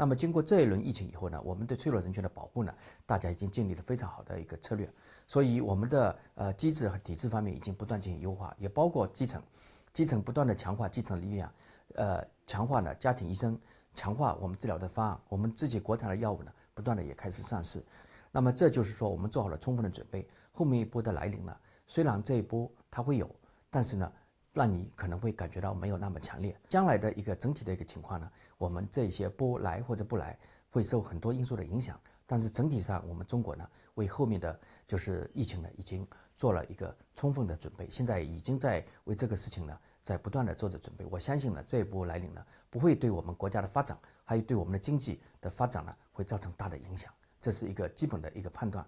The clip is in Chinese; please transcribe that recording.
那么经过这一轮疫情以后呢，我们对脆弱人群的保护呢，大家已经建立了非常好的一个策略，所以我们的呃机制和体制方面已经不断进行优化，也包括基层，基层不断的强化基层力量，呃，强化呢家庭医生，强化我们治疗的方案，我们自己国产的药物呢，不断的也开始上市，那么这就是说我们做好了充分的准备，后面一波的来临呢，虽然这一波它会有，但是呢。让你可能会感觉到没有那么强烈。将来的一个整体的一个情况呢，我们这些波来或者不来，会受很多因素的影响。但是整体上，我们中国呢，为后面的就是疫情呢，已经做了一个充分的准备。现在已经在为这个事情呢，在不断的做着准备。我相信呢，这一波来临呢，不会对我们国家的发展，还有对我们的经济的发展呢，会造成大的影响。这是一个基本的一个判断。